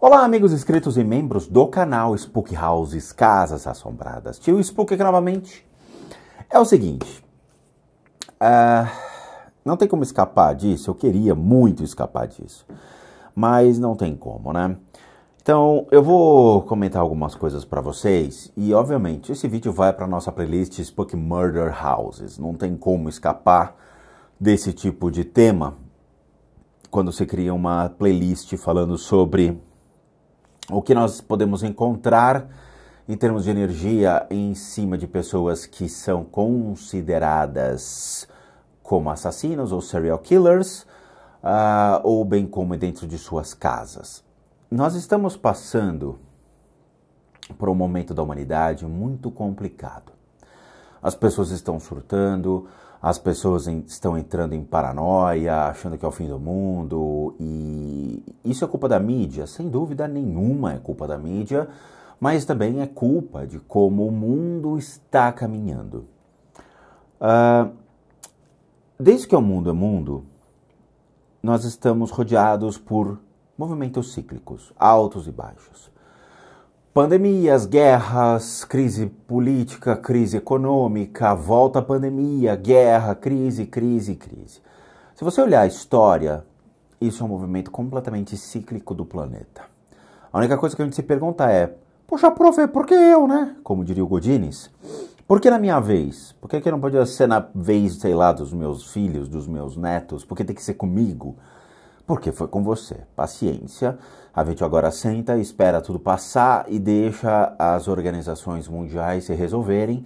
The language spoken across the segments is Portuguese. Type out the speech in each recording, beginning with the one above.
Olá, amigos inscritos e membros do canal Spook Houses Casas Assombradas. Tio Spook aqui novamente. É o seguinte. Uh, não tem como escapar disso. Eu queria muito escapar disso. Mas não tem como, né? Então, eu vou comentar algumas coisas para vocês e, obviamente, esse vídeo vai para nossa playlist Spook Murder Houses. Não tem como escapar desse tipo de tema quando você cria uma playlist falando sobre o que nós podemos encontrar em termos de energia em cima de pessoas que são consideradas como assassinos ou serial killers, uh, ou bem como dentro de suas casas. Nós estamos passando por um momento da humanidade muito complicado as pessoas estão surtando, as pessoas em, estão entrando em paranoia, achando que é o fim do mundo, e isso é culpa da mídia? Sem dúvida nenhuma é culpa da mídia, mas também é culpa de como o mundo está caminhando. Uh, desde que o mundo é mundo, nós estamos rodeados por movimentos cíclicos, altos e baixos. Pandemias, guerras, crise política, crise econômica, volta à pandemia, guerra, crise, crise, crise. Se você olhar a história, isso é um movimento completamente cíclico do planeta. A única coisa que a gente se pergunta é: poxa, profe, por que eu, né? Como diria o Godines. Por que na minha vez? Por que, que não podia ser na vez, sei lá, dos meus filhos, dos meus netos? Por que tem que ser comigo? porque foi com você. Paciência. A gente agora senta, espera tudo passar e deixa as organizações mundiais se resolverem.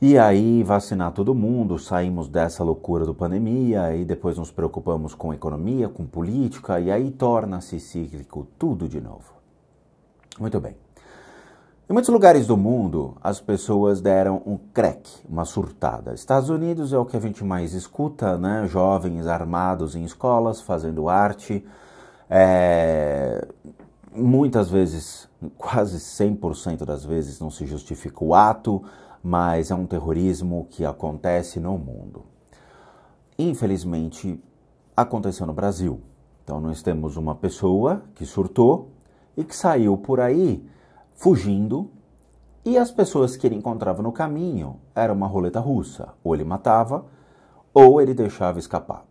E aí vacinar todo mundo, saímos dessa loucura do pandemia e depois nos preocupamos com economia, com política e aí torna-se cíclico tudo de novo. Muito bem. Em muitos lugares do mundo, as pessoas deram um crack, uma surtada. Estados Unidos é o que a gente mais escuta, né? Jovens armados em escolas, fazendo arte. É... Muitas vezes, quase 100% das vezes, não se justifica o ato, mas é um terrorismo que acontece no mundo. Infelizmente, aconteceu no Brasil. Então, nós temos uma pessoa que surtou e que saiu por aí fugindo, e as pessoas que ele encontrava no caminho era uma roleta russa. Ou ele matava, ou ele deixava escapar.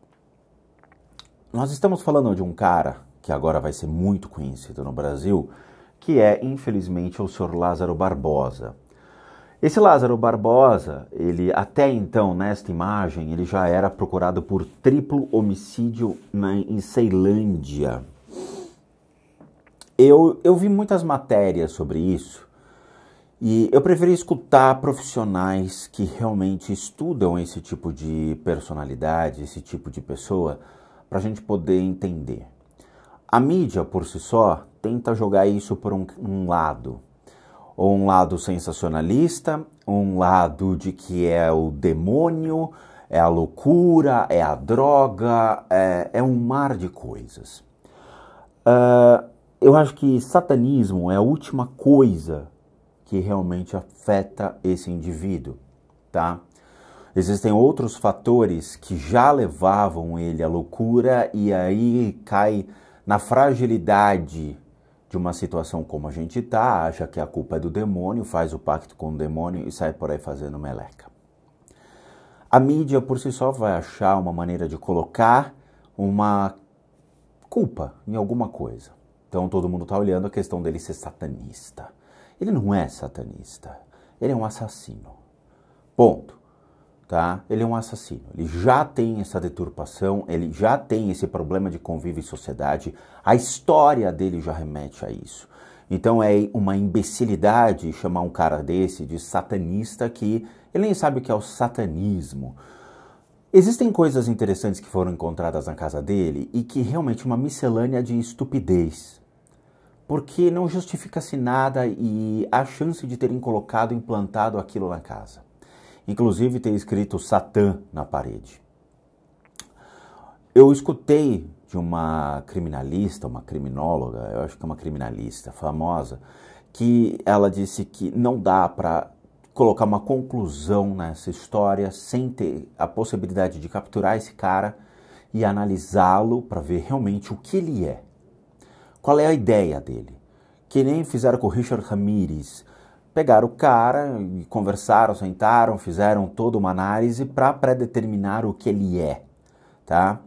Nós estamos falando de um cara que agora vai ser muito conhecido no Brasil, que é, infelizmente, o senhor Lázaro Barbosa. Esse Lázaro Barbosa, ele até então, nesta imagem, ele já era procurado por triplo homicídio na, em Ceilândia, eu, eu vi muitas matérias sobre isso e eu preferi escutar profissionais que realmente estudam esse tipo de personalidade, esse tipo de pessoa, para a gente poder entender. A mídia, por si só, tenta jogar isso por um, um lado, ou um lado sensacionalista, um lado de que é o demônio, é a loucura, é a droga, é, é um mar de coisas. Uh, eu acho que satanismo é a última coisa que realmente afeta esse indivíduo, tá? Existem outros fatores que já levavam ele à loucura e aí cai na fragilidade de uma situação como a gente tá, acha que a culpa é do demônio, faz o pacto com o demônio e sai por aí fazendo meleca. A mídia por si só vai achar uma maneira de colocar uma culpa em alguma coisa. Então todo mundo está olhando a questão dele ser satanista. Ele não é satanista. Ele é um assassino. Ponto. Tá? Ele é um assassino. Ele já tem essa deturpação, ele já tem esse problema de convívio em sociedade. A história dele já remete a isso. Então é uma imbecilidade chamar um cara desse de satanista que ele nem sabe o que é o satanismo. Existem coisas interessantes que foram encontradas na casa dele e que realmente é uma miscelânea de estupidez, porque não justifica-se nada e a chance de terem colocado, implantado aquilo na casa. Inclusive ter escrito Satã na parede. Eu escutei de uma criminalista, uma criminóloga, eu acho que é uma criminalista famosa, que ela disse que não dá para colocar uma conclusão nessa história sem ter a possibilidade de capturar esse cara e analisá-lo para ver realmente o que ele é. Qual é a ideia dele? Que nem fizeram com o Richard Ramirez. Pegaram o cara e conversaram, sentaram, fizeram toda uma análise para predeterminar o que ele é, tá?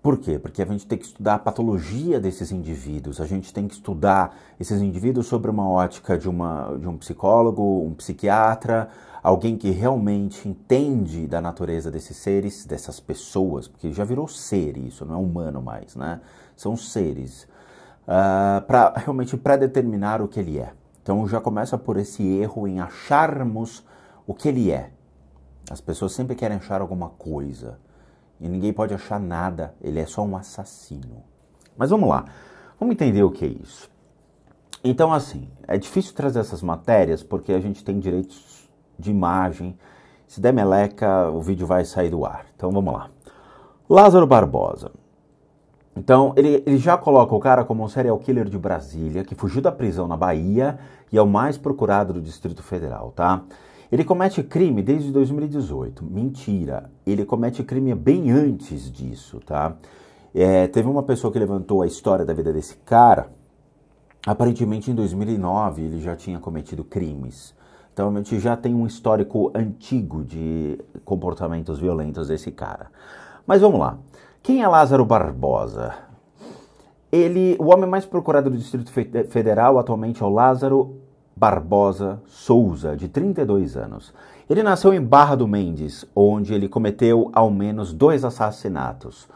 Por quê? Porque a gente tem que estudar a patologia desses indivíduos, a gente tem que estudar esses indivíduos sobre uma ótica de, uma, de um psicólogo, um psiquiatra, alguém que realmente entende da natureza desses seres, dessas pessoas, porque já virou ser isso, não é humano mais, né? São seres uh, ah, para realmente predeterminar o que ele é. Então já começa por esse erro em acharmos o que ele é. As pessoas sempre querem achar alguma coisa e ninguém pode achar nada, ele é só um assassino. Mas vamos lá, vamos entender o que é isso. Então, assim, é difícil trazer essas matérias porque a gente tem direitos de imagem. Se der meleca, o vídeo vai sair do ar. Então vamos lá. Lázaro Barbosa. Então, ele, ele já coloca o cara como um serial killer de Brasília, que fugiu da prisão na Bahia e é o mais procurado do Distrito Federal, tá? Ele comete crime desde 2018. Mentira. Ele comete crime bem antes disso, tá? É, teve uma pessoa que levantou a história da vida desse cara. Aparentemente, em 2009, ele já tinha cometido crimes. Então, realmente já tem um histórico antigo de comportamentos violentos desse cara. Mas vamos lá. Quem é Lázaro Barbosa? Ele, o homem mais procurado do Distrito Federal atualmente é o Lázaro Barbosa Souza, de 32 anos. Ele nasceu em Barra do Mendes, onde ele cometeu ao menos dois assassinatos.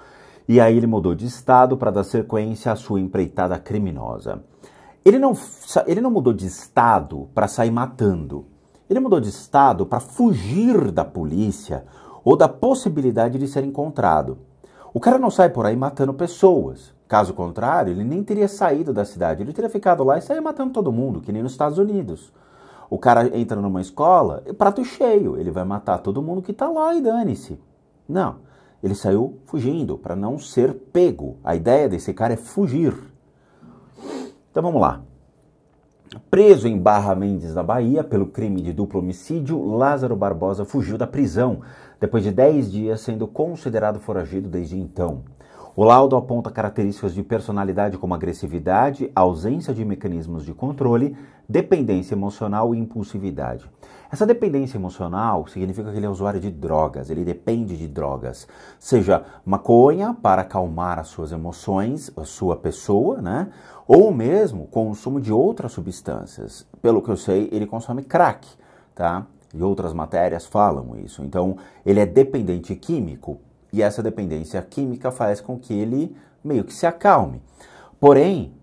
E aí ele mudou de estado para dar sequência à sua empreitada criminosa. Ele não, ele não mudou de estado para sair matando. Ele mudou de estado para fugir da polícia ou da possibilidade de ser encontrado. O cara não sai por aí matando pessoas. Caso contrário, ele nem teria saído da cidade, ele teria ficado lá e saia matando todo mundo, que nem nos Estados Unidos. O cara entra numa escola, é prato cheio, ele vai matar todo mundo que está lá e dane-se. Não, ele saiu fugindo para não ser pego. A ideia desse cara é fugir. Então vamos lá. Preso em Barra Mendes, na Bahia, pelo crime de duplo homicídio, Lázaro Barbosa fugiu da prisão, depois de 10 dias sendo considerado foragido desde então. O laudo aponta características de personalidade como agressividade, ausência de mecanismos de controle, dependência emocional e impulsividade. Essa dependência emocional significa que ele é usuário de drogas, ele depende de drogas, seja maconha para acalmar as suas emoções, a sua pessoa, né? Ou mesmo consumo de outras substâncias. Pelo que eu sei, ele consome crack, tá? E outras matérias falam isso. Então, ele é dependente químico e essa dependência química faz com que ele meio que se acalme. Porém,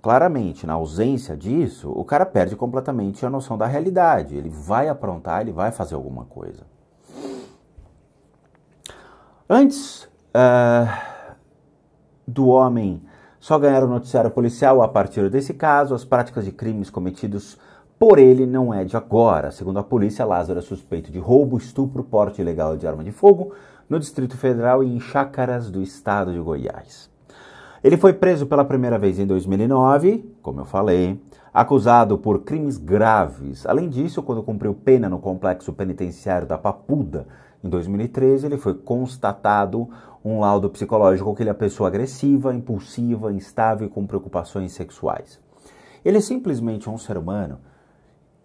claramente, na ausência disso, o cara perde completamente a noção da realidade. Ele vai aprontar, ele vai fazer alguma coisa. Antes uh, do homem só ganhar o noticiário policial a partir desse caso, as práticas de crimes cometidos por ele não é de agora. Segundo a polícia, Lázaro é suspeito de roubo, estupro, porte ilegal de arma de fogo, no Distrito Federal e em chácaras do estado de Goiás. Ele foi preso pela primeira vez em 2009, como eu falei, acusado por crimes graves. Além disso, quando cumpriu pena no complexo penitenciário da Papuda, em 2013, ele foi constatado um laudo psicológico que ele é pessoa agressiva, impulsiva, instável e com preocupações sexuais. Ele é simplesmente um ser humano.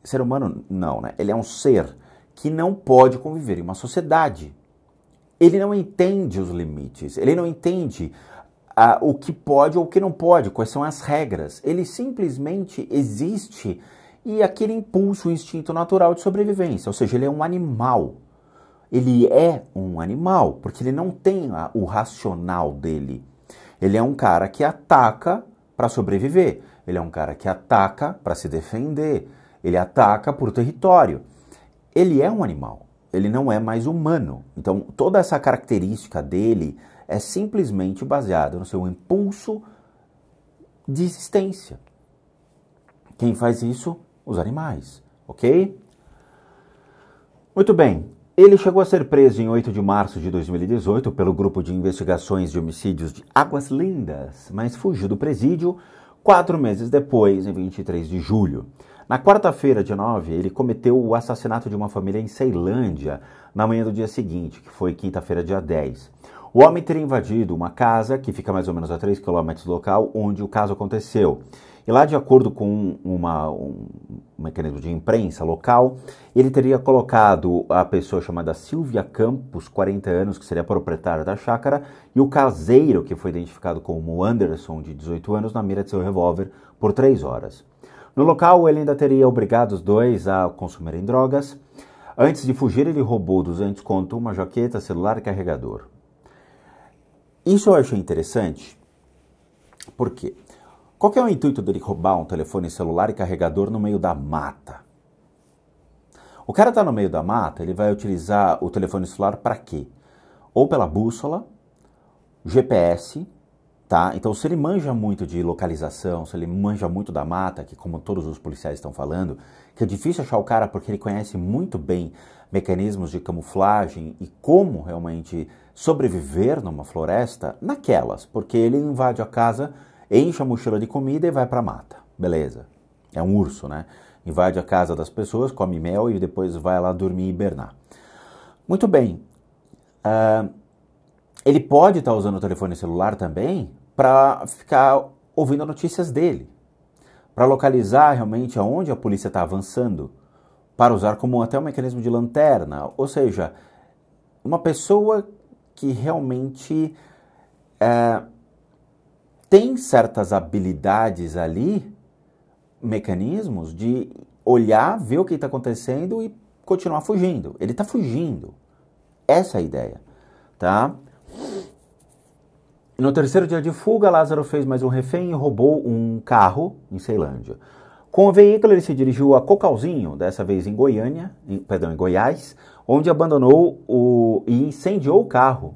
Ser humano não, né? Ele é um ser que não pode conviver em uma sociedade ele não entende os limites, ele não entende ah, o que pode ou o que não pode, quais são as regras. Ele simplesmente existe e aquele impulso, o instinto natural de sobrevivência, ou seja, ele é um animal. Ele é um animal, porque ele não tem a, o racional dele. Ele é um cara que ataca para sobreviver, ele é um cara que ataca para se defender, ele ataca por território. Ele é um animal ele não é mais humano. Então, toda essa característica dele é simplesmente baseada no seu impulso de existência. Quem faz isso? Os animais, ok? Muito bem. Ele chegou a ser preso em 8 de março de 2018 pelo Grupo de Investigações de Homicídios de Águas Lindas, mas fugiu do presídio quatro meses depois, em 23 de julho. Na quarta-feira, dia 9, ele cometeu o assassinato de uma família em Ceilândia na manhã do dia seguinte, que foi quinta-feira, dia 10. O homem teria invadido uma casa que fica mais ou menos a 3 quilômetros do local onde o caso aconteceu. E lá, de acordo com uma, um mecanismo de imprensa local, ele teria colocado a pessoa chamada Silvia Campos, 40 anos, que seria proprietária da chácara, e o caseiro, que foi identificado como Anderson, de 18 anos, na mira de seu revólver por 3 horas. No local, ele ainda teria obrigado os dois a consumirem drogas. Antes de fugir, ele roubou 200 conto, uma jaqueta, celular e carregador. Isso eu achei interessante, porque qual é o intuito dele roubar um telefone celular e carregador no meio da mata? O cara está no meio da mata, ele vai utilizar o telefone celular para quê? Ou pela bússola, GPS, Tá? Então, se ele manja muito de localização, se ele manja muito da mata, que como todos os policiais estão falando, que é difícil achar o cara porque ele conhece muito bem mecanismos de camuflagem e como realmente sobreviver numa floresta naquelas, porque ele invade a casa, enche a mochila de comida e vai para a mata. Beleza. É um urso, né? Invade a casa das pessoas, come mel e depois vai lá dormir e hibernar. Muito bem. Uh, ele pode estar tá usando o telefone celular também? para ficar ouvindo notícias dele, para localizar realmente aonde a polícia está avançando, para usar como até um mecanismo de lanterna. Ou seja, uma pessoa que realmente é, tem certas habilidades ali, mecanismos de olhar, ver o que está acontecendo e continuar fugindo. Ele está fugindo. Essa é a ideia, tá? No terceiro dia de fuga, Lázaro fez mais um refém e roubou um carro em Ceilândia. Com o veículo, ele se dirigiu a Cocalzinho, dessa vez em Goiânia, em, perdão, em Goiás, onde abandonou o, e incendiou o carro.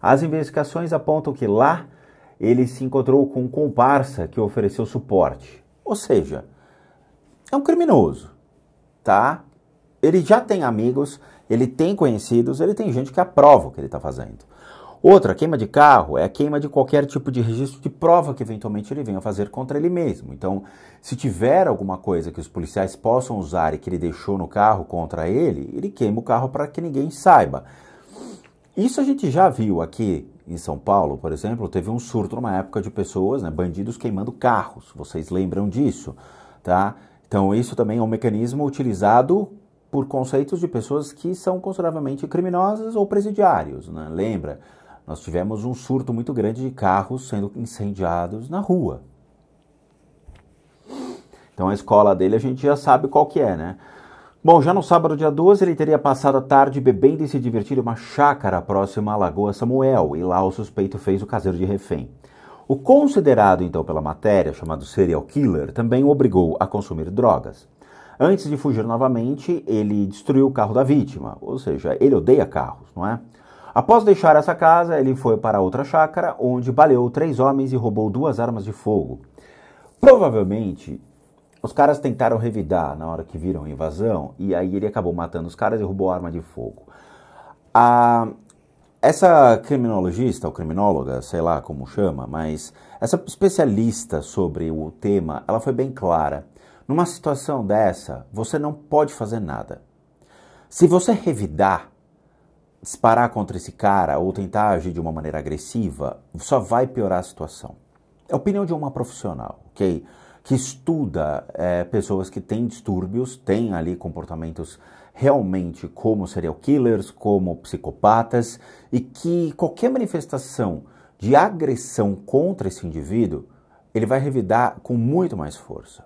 As investigações apontam que lá ele se encontrou com um comparsa que ofereceu suporte. Ou seja, é um criminoso, tá? Ele já tem amigos, ele tem conhecidos, ele tem gente que aprova o que ele está fazendo. Outra, queima de carro, é a queima de qualquer tipo de registro de prova que eventualmente ele venha fazer contra ele mesmo. Então, se tiver alguma coisa que os policiais possam usar e que ele deixou no carro contra ele, ele queima o carro para que ninguém saiba. Isso a gente já viu aqui em São Paulo, por exemplo, teve um surto numa época de pessoas, né, bandidos queimando carros. Vocês lembram disso, tá? Então, isso também é um mecanismo utilizado por conceitos de pessoas que são consideravelmente criminosas ou presidiários, né? Lembra? Nós tivemos um surto muito grande de carros sendo incendiados na rua. Então a escola dele a gente já sabe qual que é, né? Bom, já no sábado, dia 12, ele teria passado a tarde bebendo e se divertindo em uma chácara próxima à Lagoa Samuel, e lá o suspeito fez o caseiro de refém. O considerado, então, pela matéria, chamado serial killer, também o obrigou a consumir drogas. Antes de fugir novamente, ele destruiu o carro da vítima, ou seja, ele odeia carros, não é? Após deixar essa casa, ele foi para outra chácara, onde baleou três homens e roubou duas armas de fogo. Provavelmente, os caras tentaram revidar na hora que viram a invasão, e aí ele acabou matando os caras e roubou a arma de fogo. A, essa criminologista, ou criminóloga, sei lá como chama, mas essa especialista sobre o tema, ela foi bem clara. Numa situação dessa, você não pode fazer nada. Se você revidar, disparar contra esse cara ou tentar agir de uma maneira agressiva só vai piorar a situação. É a opinião de uma profissional, ok? Que estuda é, pessoas que têm distúrbios, têm ali comportamentos realmente como serial killers, como psicopatas, e que qualquer manifestação de agressão contra esse indivíduo, ele vai revidar com muito mais força.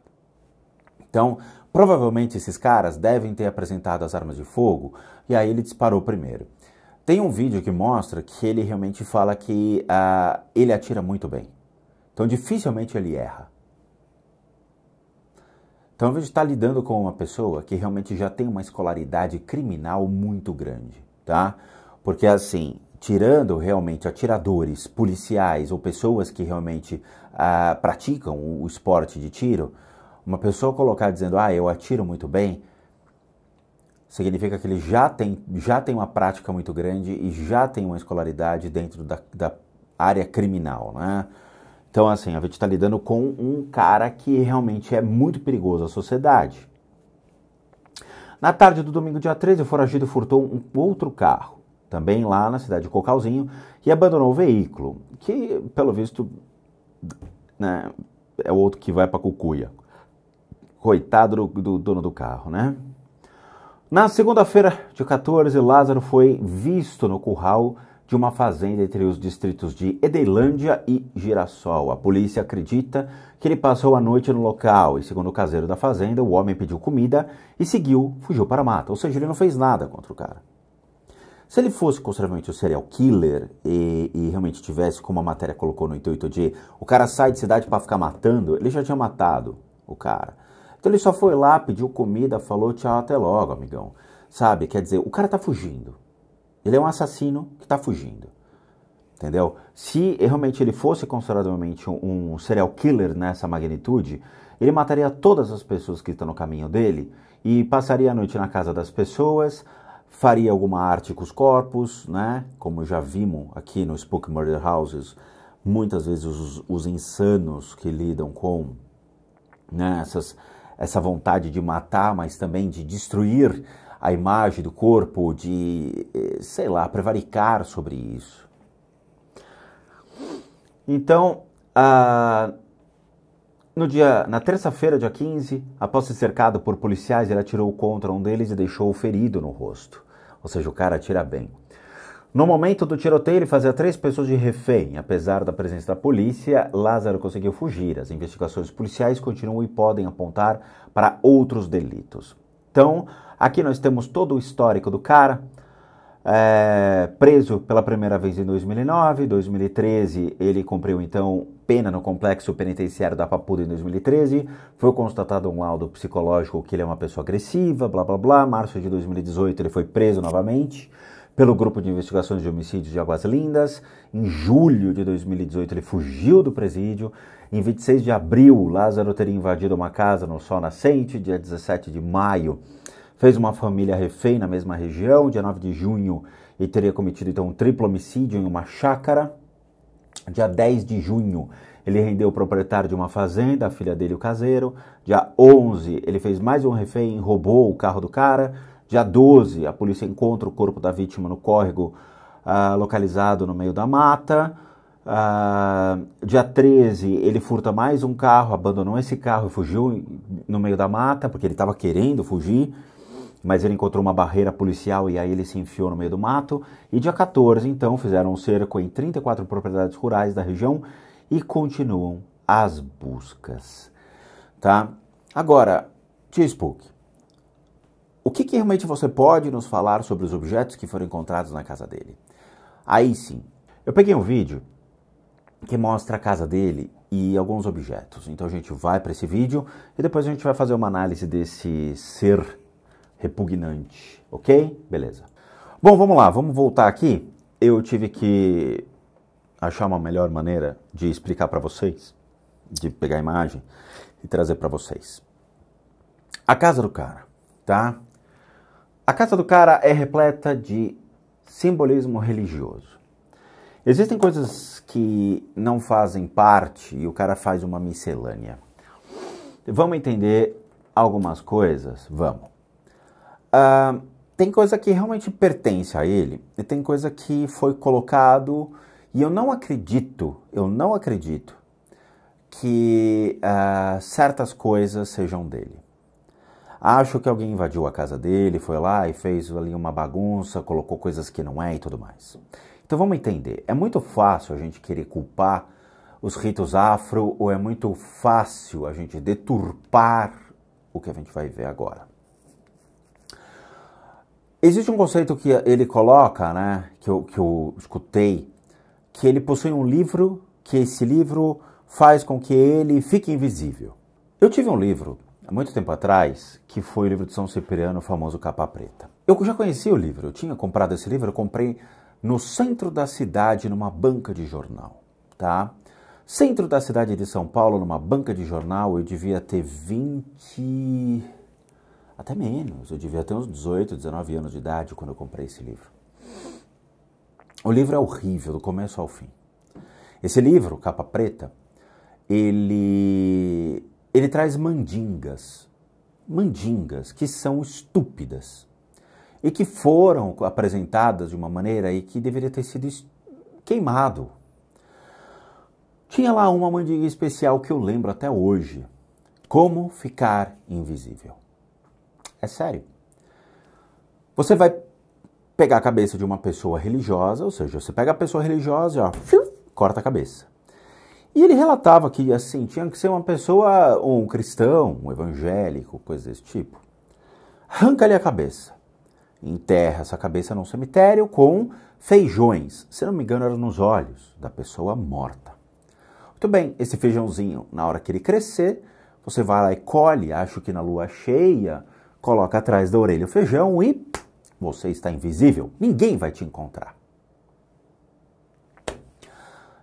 Então, provavelmente esses caras devem ter apresentado as armas de fogo e aí ele disparou primeiro. Tem um vídeo que mostra que ele realmente fala que uh, ele atira muito bem. Então dificilmente ele erra. Então a gente está lidando com uma pessoa que realmente já tem uma escolaridade criminal muito grande, tá? Porque assim, tirando realmente atiradores, policiais ou pessoas que realmente uh, praticam o esporte de tiro, uma pessoa colocar dizendo, ah, eu atiro muito bem, significa que ele já tem, já tem uma prática muito grande e já tem uma escolaridade dentro da, da área criminal, né? Então, assim, a gente está lidando com um cara que realmente é muito perigoso à sociedade. Na tarde do domingo, dia 13, o foragido furtou um outro carro, também lá na cidade de Cocalzinho, e abandonou o veículo, que, pelo visto, né, é o outro que vai para Cucuia. Coitado do, do dono do carro, né? Na segunda-feira, de 14, Lázaro foi visto no curral de uma fazenda entre os distritos de Edeilândia e Girassol. A polícia acredita que ele passou a noite no local e, segundo o caseiro da fazenda, o homem pediu comida e seguiu, fugiu para a mata. Ou seja, ele não fez nada contra o cara. Se ele fosse consideravelmente o serial killer e, e, realmente tivesse, como a matéria colocou no intuito de o cara sai de cidade para ficar matando, ele já tinha matado o cara. Então ele só foi lá, pediu comida, falou tchau, até logo, amigão. Sabe? Quer dizer, o cara tá fugindo. Ele é um assassino que tá fugindo. Entendeu? Se realmente ele fosse consideravelmente um serial killer nessa magnitude, ele mataria todas as pessoas que estão no caminho dele e passaria a noite na casa das pessoas, faria alguma arte com os corpos, né? Como já vimos aqui no Spook Murder Houses, muitas vezes os, os insanos que lidam com né, essas essa vontade de matar, mas também de destruir a imagem do corpo, de, eh, sei lá, prevaricar sobre isso. Então, ah, no dia, na terça-feira, dia 15, após ser cercado por policiais, ele atirou contra um deles e deixou o ferido no rosto. Ou seja, o cara atira bem. No momento do tiroteio, ele fazia três pessoas de refém. Apesar da presença da polícia, Lázaro conseguiu fugir. As investigações policiais continuam e podem apontar para outros delitos. Então, aqui nós temos todo o histórico do cara. É, preso pela primeira vez em 2009, 2013 ele cumpriu então pena no complexo penitenciário da Papuda em 2013, foi constatado um laudo psicológico que ele é uma pessoa agressiva, blá blá blá, março de 2018 ele foi preso novamente, pelo Grupo de Investigações de Homicídios de Águas Lindas. Em julho de 2018, ele fugiu do presídio. Em 26 de abril, Lázaro teria invadido uma casa no Sol Nascente. Dia 17 de maio, fez uma família refém na mesma região. Dia 9 de junho, ele teria cometido então um triplo homicídio em uma chácara. Dia 10 de junho, ele rendeu o proprietário de uma fazenda, a filha dele, o caseiro. Dia 11, ele fez mais um refém, roubou o carro do cara. Dia 12, a polícia encontra o corpo da vítima no córrego ah, localizado no meio da mata. Ah, dia 13, ele furta mais um carro, abandonou esse carro e fugiu no meio da mata, porque ele estava querendo fugir, mas ele encontrou uma barreira policial e aí ele se enfiou no meio do mato. E dia 14, então, fizeram um cerco em 34 propriedades rurais da região e continuam as buscas. Tá? Agora, Tia Spook, o que, que realmente você pode nos falar sobre os objetos que foram encontrados na casa dele? Aí sim, eu peguei um vídeo que mostra a casa dele e alguns objetos. Então a gente vai para esse vídeo e depois a gente vai fazer uma análise desse ser repugnante, ok? Beleza. Bom, vamos lá, vamos voltar aqui. Eu tive que achar uma melhor maneira de explicar para vocês, de pegar a imagem e trazer para vocês. A casa do cara, tá? A casa do cara é repleta de simbolismo religioso. Existem coisas que não fazem parte e o cara faz uma miscelânea. Vamos entender algumas coisas? Vamos. Uh, tem coisa que realmente pertence a ele e tem coisa que foi colocado e eu não acredito, eu não acredito que uh, certas coisas sejam dele. Acho que alguém invadiu a casa dele, foi lá e fez ali uma bagunça, colocou coisas que não é e tudo mais. Então vamos entender. É muito fácil a gente querer culpar os ritos afro ou é muito fácil a gente deturpar o que a gente vai ver agora. Existe um conceito que ele coloca, né, que eu, que eu escutei, que ele possui um livro, que esse livro faz com que ele fique invisível. Eu tive um livro há muito tempo atrás, que foi o livro de São Cipriano, o famoso Capa Preta. Eu já conhecia o livro, eu tinha comprado esse livro, eu comprei no centro da cidade, numa banca de jornal, tá? Centro da cidade de São Paulo, numa banca de jornal, eu devia ter 20. até menos, eu devia ter uns 18, 19 anos de idade quando eu comprei esse livro. O livro é horrível, do começo ao fim. Esse livro, Capa Preta, ele ele traz mandingas, mandingas que são estúpidas e que foram apresentadas de uma maneira e que deveria ter sido queimado. Tinha lá uma mandinga especial que eu lembro até hoje. Como ficar invisível. É sério. Você vai pegar a cabeça de uma pessoa religiosa, ou seja, você pega a pessoa religiosa e ó, corta a cabeça. E ele relatava que assim tinha que ser uma pessoa, um cristão, um evangélico, coisa desse tipo. Arranca-lhe a cabeça. Enterra essa cabeça num cemitério com feijões, se não me engano, eram nos olhos da pessoa morta. Muito bem, esse feijãozinho, na hora que ele crescer, você vai lá e colhe, acho que na lua cheia, coloca atrás da orelha o feijão e você está invisível. Ninguém vai te encontrar.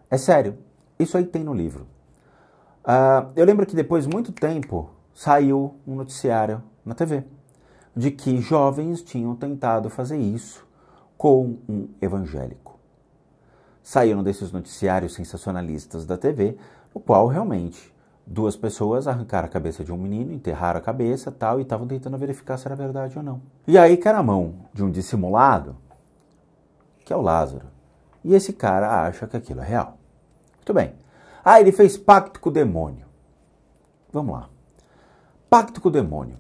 É sério, isso aí tem no livro. Uh, eu lembro que depois de muito tempo saiu um noticiário na TV de que jovens tinham tentado fazer isso com um evangélico. Saíram desses noticiários sensacionalistas da TV, no qual realmente duas pessoas arrancaram a cabeça de um menino, enterraram a cabeça tal, e estavam tentando verificar se era verdade ou não. E aí cai a mão de um dissimulado, que é o Lázaro, e esse cara acha que aquilo é real. Muito bem. Ah, ele fez pacto com o demônio. Vamos lá. Pacto com o demônio.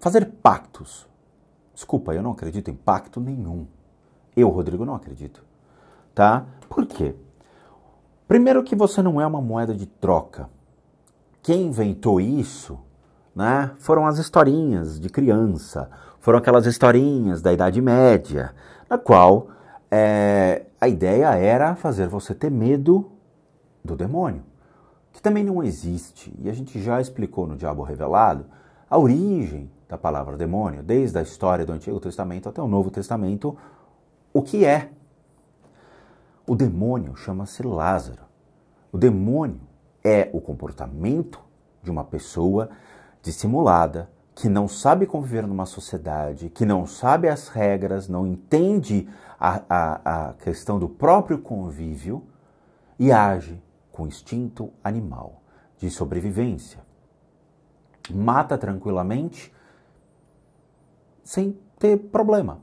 Fazer pactos. Desculpa, eu não acredito em pacto nenhum. Eu, Rodrigo, não acredito. Tá? Por quê? Primeiro que você não é uma moeda de troca. Quem inventou isso, né? Foram as historinhas de criança, foram aquelas historinhas da Idade Média, na qual é, a ideia era fazer você ter medo do demônio, que também não existe, e a gente já explicou no Diabo Revelado a origem da palavra demônio, desde a história do Antigo Testamento até o Novo Testamento, o que é. O demônio chama-se Lázaro. O demônio é o comportamento de uma pessoa dissimulada, que não sabe conviver numa sociedade, que não sabe as regras, não entende a, a, a questão do próprio convívio e age com instinto animal de sobrevivência. Mata tranquilamente, sem ter problema.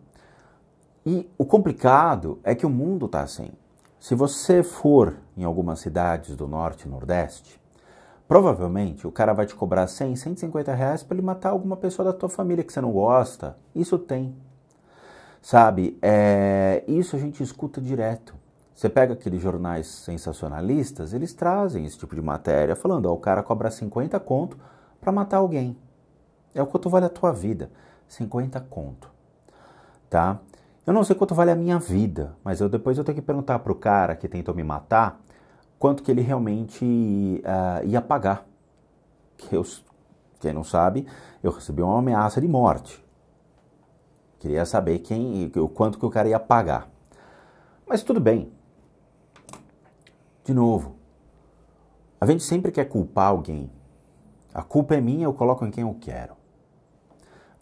E o complicado é que o mundo está assim. Se você for em algumas cidades do norte e nordeste, provavelmente o cara vai te cobrar 100, 150 reais para ele matar alguma pessoa da tua família que você não gosta. Isso tem. Sabe? É, isso a gente escuta direto. Você pega aqueles jornais sensacionalistas, eles trazem esse tipo de matéria, falando, ó, o cara cobra 50 conto para matar alguém. É o quanto vale a tua vida, 50 conto, tá? Eu não sei quanto vale a minha vida, mas eu depois eu tenho que perguntar pro cara que tentou me matar quanto que ele realmente uh, ia pagar. Que eu, quem não sabe, eu recebi uma ameaça de morte. Queria saber quem, o quanto que o cara ia pagar. Mas tudo bem, de novo, a gente sempre quer culpar alguém. A culpa é minha, eu coloco em quem eu quero.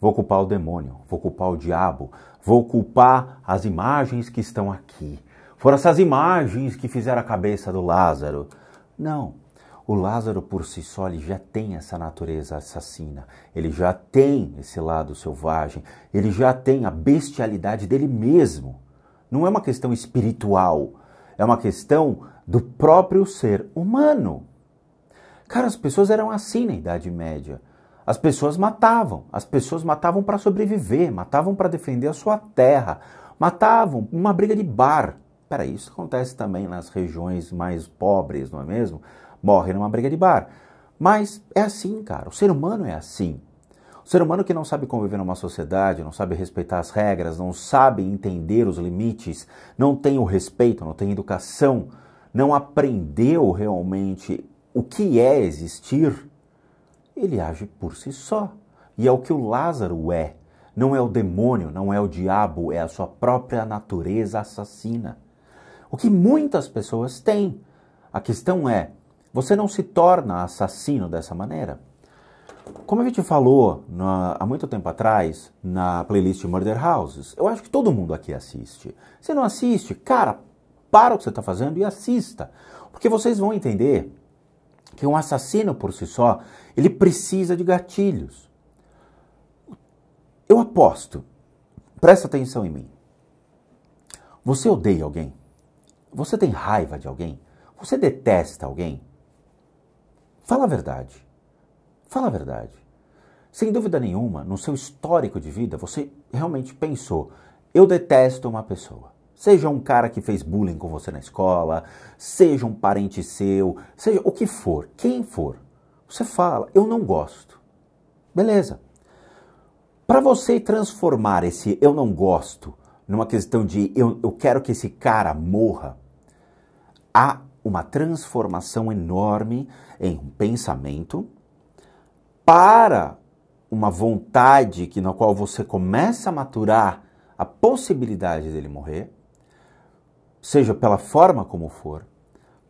Vou culpar o demônio, vou culpar o diabo, vou culpar as imagens que estão aqui. Foram essas imagens que fizeram a cabeça do Lázaro. Não. O Lázaro por si só ele já tem essa natureza assassina, ele já tem esse lado selvagem, ele já tem a bestialidade dele mesmo. Não é uma questão espiritual, é uma questão do próprio ser humano. Cara, as pessoas eram assim na Idade Média. As pessoas matavam, as pessoas matavam para sobreviver, matavam para defender a sua terra, matavam uma briga de bar. Peraí, isso acontece também nas regiões mais pobres, não é mesmo? Morre numa briga de bar. Mas é assim, cara, o ser humano é assim. O ser humano que não sabe conviver numa sociedade, não sabe respeitar as regras, não sabe entender os limites, não tem o respeito, não tem educação, não aprendeu realmente o que é existir, ele age por si só. E é o que o Lázaro é. Não é o demônio, não é o diabo, é a sua própria natureza assassina. O que muitas pessoas têm. A questão é: você não se torna assassino dessa maneira? Como a gente falou na, há muito tempo atrás na playlist Murder Houses, eu acho que todo mundo aqui assiste. Se não assiste, cara, para o que você está fazendo e assista. Porque vocês vão entender que um assassino por si só, ele precisa de gatilhos. Eu aposto, presta atenção em mim. Você odeia alguém? Você tem raiva de alguém? Você detesta alguém? Fala a verdade. Fala a verdade. Sem dúvida nenhuma, no seu histórico de vida, você realmente pensou: eu detesto uma pessoa. Seja um cara que fez bullying com você na escola, seja um parente seu, seja o que for, quem for. Você fala, eu não gosto. Beleza. Para você transformar esse eu não gosto numa questão de eu, eu quero que esse cara morra, há uma transformação enorme em um pensamento para uma vontade que na qual você começa a maturar a possibilidade dele morrer seja pela forma como for,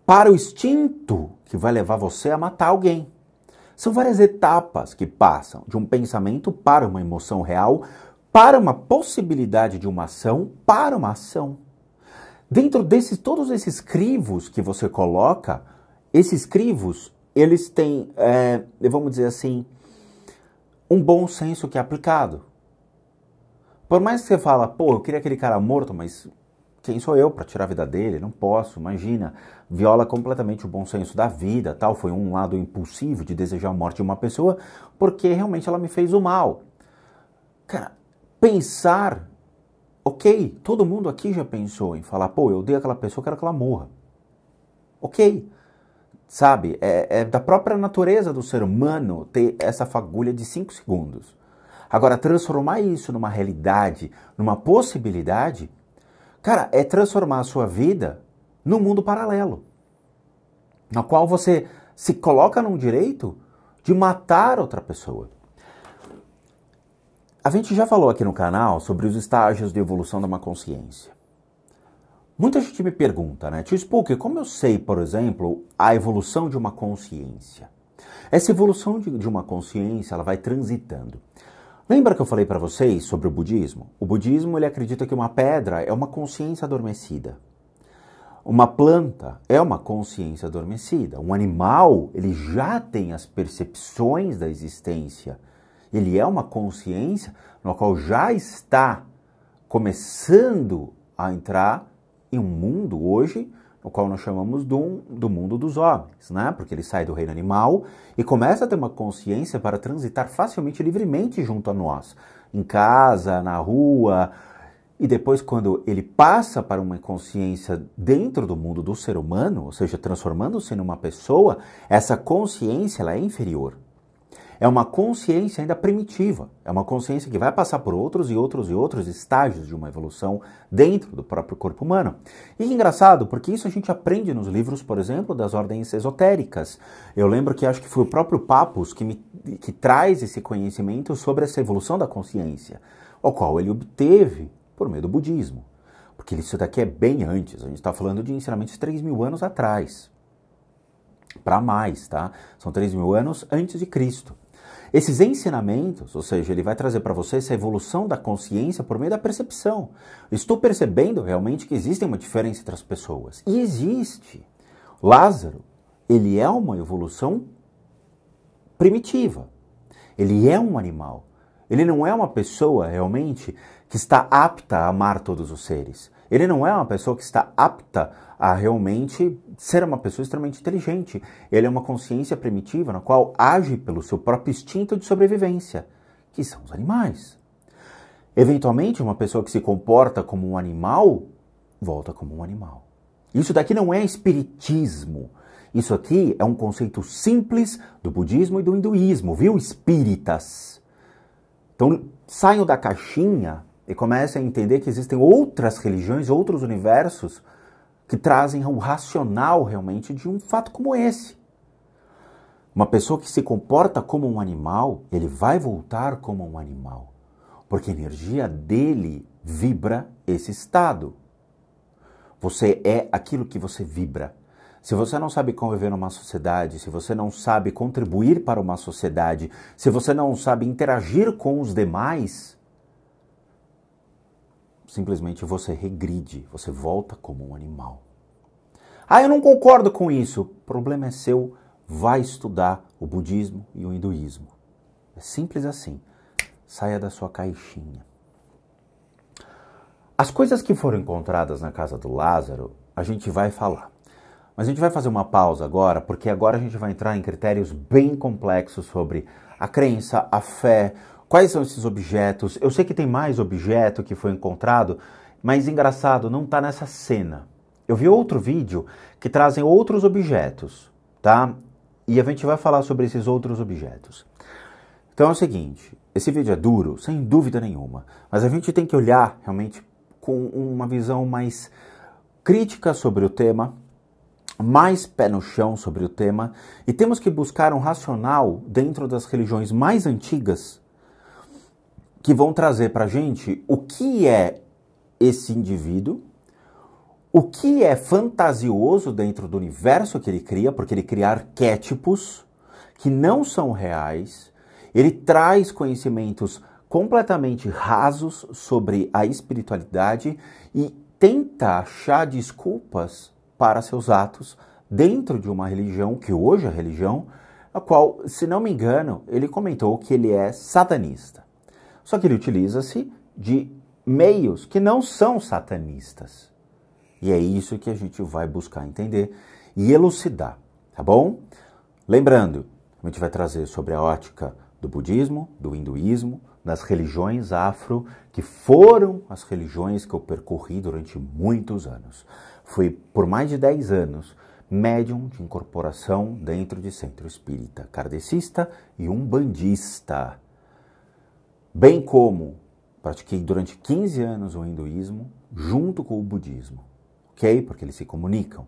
para o instinto que vai levar você a matar alguém. São várias etapas que passam de um pensamento para uma emoção real, para uma possibilidade de uma ação, para uma ação. Dentro desses todos esses crivos que você coloca, esses crivos eles têm, é, vamos dizer assim, um bom senso que é aplicado. Por mais que você fala, pô, eu queria aquele cara morto, mas quem sou eu para tirar a vida dele? Não posso, imagina. Viola completamente o bom senso da vida, tal. Foi um lado impulsivo de desejar a morte de uma pessoa, porque realmente ela me fez o mal. Cara, pensar, ok, todo mundo aqui já pensou em falar, pô, eu dei aquela pessoa, quero que ela morra. Ok, sabe, é, é da própria natureza do ser humano ter essa fagulha de 5 segundos. Agora, transformar isso numa realidade, numa possibilidade, Cara, é transformar a sua vida num mundo paralelo, na qual você se coloca num direito de matar outra pessoa. A gente já falou aqui no canal sobre os estágios de evolução da uma consciência. Muita gente me pergunta, né? Tio Spook, como eu sei, por exemplo, a evolução de uma consciência? Essa evolução de, de uma consciência, ela vai transitando. Lembra que eu falei para vocês sobre o budismo? O budismo ele acredita que uma pedra é uma consciência adormecida. Uma planta é uma consciência adormecida. Um animal, ele já tem as percepções da existência. Ele é uma consciência no qual já está começando a entrar em um mundo hoje o qual nós chamamos do, do mundo dos homens, né? porque ele sai do reino animal e começa a ter uma consciência para transitar facilmente e livremente junto a nós, em casa, na rua. E depois, quando ele passa para uma consciência dentro do mundo do ser humano, ou seja, transformando-se numa pessoa, essa consciência ela é inferior. É uma consciência ainda primitiva, é uma consciência que vai passar por outros e outros e outros estágios de uma evolução dentro do próprio corpo humano. E é engraçado, porque isso a gente aprende nos livros, por exemplo, das ordens esotéricas. Eu lembro que acho que foi o próprio Papus que, me, que traz esse conhecimento sobre essa evolução da consciência, o qual ele obteve por meio do budismo. Porque isso daqui é bem antes, a gente está falando de ensinamentos de 3 mil anos atrás para mais, tá? São 3 mil anos antes de Cristo. Esses ensinamentos, ou seja, ele vai trazer para você essa evolução da consciência por meio da percepção. Estou percebendo realmente que existe uma diferença entre as pessoas. E existe. Lázaro, ele é uma evolução primitiva. Ele é um animal. Ele não é uma pessoa realmente que está apta a amar todos os seres. Ele não é uma pessoa que está apta a realmente ser uma pessoa extremamente inteligente. Ele é uma consciência primitiva na qual age pelo seu próprio instinto de sobrevivência, que são os animais. Eventualmente, uma pessoa que se comporta como um animal volta como um animal. Isso daqui não é espiritismo. Isso aqui é um conceito simples do budismo e do hinduísmo, viu, espíritas? Então, saiam da caixinha e comece a entender que existem outras religiões, outros universos que trazem o racional realmente de um fato como esse. Uma pessoa que se comporta como um animal, ele vai voltar como um animal, porque a energia dele vibra esse estado. Você é aquilo que você vibra. Se você não sabe conviver numa sociedade, se você não sabe contribuir para uma sociedade, se você não sabe interagir com os demais, simplesmente você regride, você volta como um animal. Ah, eu não concordo com isso. O problema é seu. Vai estudar o budismo e o hinduísmo. É simples assim. Saia da sua caixinha. As coisas que foram encontradas na casa do Lázaro, a gente vai falar. Mas a gente vai fazer uma pausa agora, porque agora a gente vai entrar em critérios bem complexos sobre a crença, a fé, Quais são esses objetos? Eu sei que tem mais objeto que foi encontrado, mas engraçado, não está nessa cena. Eu vi outro vídeo que trazem outros objetos, tá? E a gente vai falar sobre esses outros objetos. Então é o seguinte, esse vídeo é duro, sem dúvida nenhuma, mas a gente tem que olhar realmente com uma visão mais crítica sobre o tema, mais pé no chão sobre o tema, e temos que buscar um racional dentro das religiões mais antigas que vão trazer para a gente o que é esse indivíduo, o que é fantasioso dentro do universo que ele cria, porque ele cria arquétipos que não são reais, ele traz conhecimentos completamente rasos sobre a espiritualidade e tenta achar desculpas para seus atos dentro de uma religião que hoje é religião, a qual, se não me engano, ele comentou que ele é satanista. Só que ele utiliza-se de meios que não são satanistas. E é isso que a gente vai buscar entender e elucidar, tá bom? Lembrando, a gente vai trazer sobre a ótica do budismo, do hinduísmo, das religiões afro, que foram as religiões que eu percorri durante muitos anos. Fui, por mais de 10 anos, médium de incorporação dentro de centro espírita, kardecista e umbandista bem como pratiquei durante 15 anos o hinduísmo junto com o budismo, ok? Porque eles se comunicam.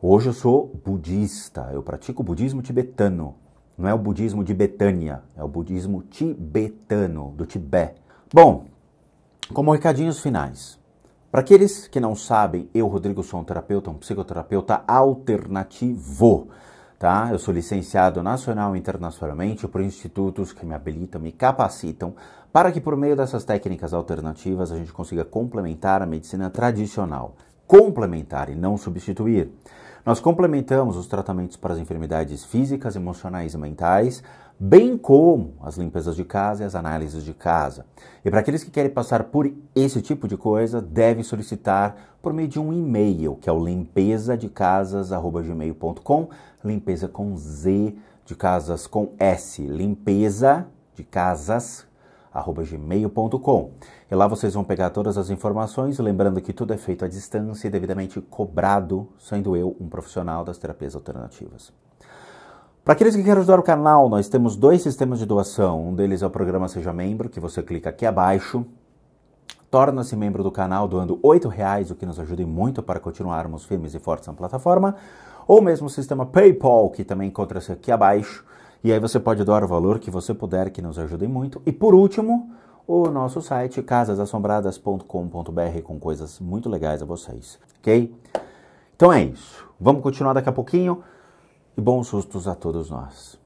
Hoje eu sou budista, eu pratico o budismo tibetano. Não é o budismo de Betânia, é o budismo tibetano, do Tibete. Bom, como recadinhos finais. Para aqueles que não sabem, eu, Rodrigo, sou um terapeuta, um psicoterapeuta alternativo tá? Eu sou licenciado nacional e internacionalmente por institutos que me habilitam, me capacitam para que por meio dessas técnicas alternativas a gente consiga complementar a medicina tradicional, complementar e não substituir. Nós complementamos os tratamentos para as enfermidades físicas, emocionais e mentais bem como as limpezas de casa e as análises de casa. E para aqueles que querem passar por esse tipo de coisa, devem solicitar por meio de um e-mail, que é o casas@gmail.com limpeza com Z, de casas com S, limpeza de casas arroba gmail.com. E lá vocês vão pegar todas as informações, lembrando que tudo é feito à distância e devidamente cobrado, sendo eu um profissional das terapias alternativas. Para aqueles que querem ajudar o canal, nós temos dois sistemas de doação. Um deles é o programa Seja Membro, que você clica aqui abaixo. Torna-se membro do canal doando R$ reais, o que nos ajuda muito para continuarmos firmes e fortes na plataforma. Ou mesmo o sistema PayPal, que também encontra-se aqui abaixo. E aí você pode doar o valor que você puder, que nos ajude muito. E por último, o nosso site casasassombradas.com.br com coisas muito legais a vocês, ok? Então é isso. Vamos continuar daqui a pouquinho e bons sustos a todos nós.